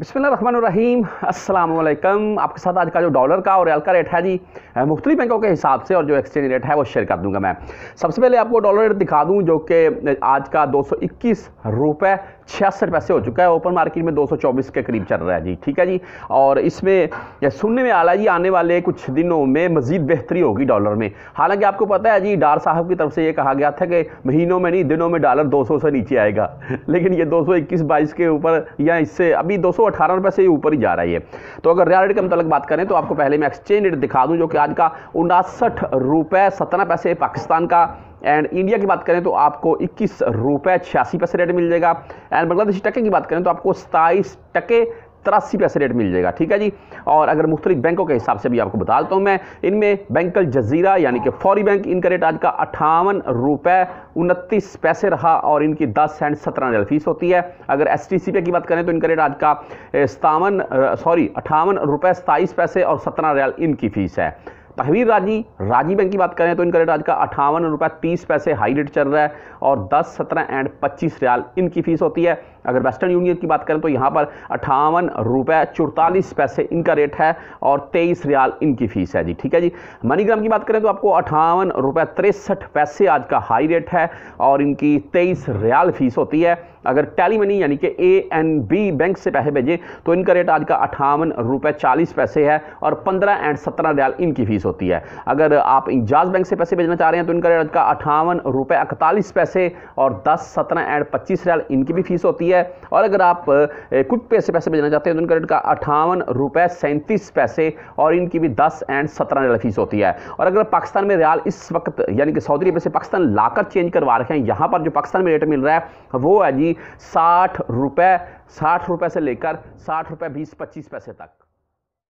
अस्सलाम वालेकुम आपके साथ आज का जो डॉलर का और रियल का रेट है जी मुख्तलि बैंकों के हिसाब से और जो एक्सचेंज रेट है वो शेयर कर दूंगा मैं सबसे पहले आपको डॉलर रेट दिखा दूं जो कि आज का दो सौ इक्कीस रुपये छियासठ पैसे हो चुका है ओपन मार्केट में दो सौ चौबीस के करीब चल रहा है जी ठीक है जी और इसमें सुनने में आ रहा है जी आने वाले कुछ दिनों में मजीद बेहतरी होगी डॉलर में हालांकि आपको पता है जी डार साहब की तरफ से ये कहा गया था कि महीनों में नहीं दिनों में डॉलर दो सौ से नीचे आएगा लेकिन ये दो सौ इक्कीस बाईस के ऊपर या इससे अभी दो सौ तो अठारह से ही ऊपर ही जा रही है तो अगर रियल रेट के मतलब बात करें तो आपको पहले मैं एक्सचेंज रेट दिखा दूं जो कि आज का उनासठ रुपए सत्रह पैसे पाकिस्तान का एंड इंडिया की बात करें तो आपको इक्कीस रुपए छियासी पैसे रेट मिल जाएगा एंड बांग्लादेशी टके की बात करें तो आपको सताईस टके तिरासी पैसे रेट मिल जाएगा ठीक है जी और अगर मुख्तलिफ बैंकों के हिसाब से भी आपको बता देता हूँ मैं इनमें बैंकल जजीरा यानी कि फौरी बैंक इनका रेट आज का अट्ठावन रुपये उनतीस पैसे रहा और इनकी दस सेंट सत्रह रियल फीस होती है अगर एस टी सी पे की बात करें तो इनका रेट आज का सतावन सॉरी अट्ठावन रुपये सताईस पैसे और सत्रह रियल इनकी फ़ीस है तहवीर राजी राजी बैंक की बात करें तो इनका रेट आज का अठावन रुपये तीस पैसे हाई रेट चल रहा है और दस सत्रह एंड पच्चीस रियाल इनकी फ़ीस होती है अगर वेस्टर्न यूनियन की बात करें तो यहाँ पर अठावन रुपये चौतालीस पैसे इनका रेट है और तेईस रियाल इनकी फ़ीस है जी ठीक है जी मनीग्राम की बात करें तो आपको अठावन रुपये तिरसठ पैसे आज का हाई रेट है और इनकी तेईस रियाल फ़ीस होती है अगर टैली मनी यानी कि ए एन बी बैंक से पैसे भेजें तो इनका रेट आज का अठावन रुपये चालीस पैसे है और पंद्रह एंड सत्रह रियाल इनकी फ़ीस होती है अगर आप इंजाज बैंक से पैसे भेजना चाह रहे हैं तो इनका रेट आज का अठावन रुपये इकतालीस पैसे और दस सत्रह एंड पच्चीस रियाल इनकी भी फ़ीस होती है है और अगर आप क्विक पे से पैसे भेजना चाहते हैं तो इनका रेट का अठावन रुपए सैंतीस पैसे और इनकी भी दस एंड सत्रह रियाल फीस होती है और अगर पाकिस्तान में रियाल इस वक्त यानी कि सऊदी अरब से पाकिस्तान लाकर चेंज करवा रखे हैं यहाँ पर जो पाकिस्तान में रेट मिल रहा है वो है जी साठ रुपये साठ रुपये से लेकर साठ रुपये बीस पच्चीस पैसे तक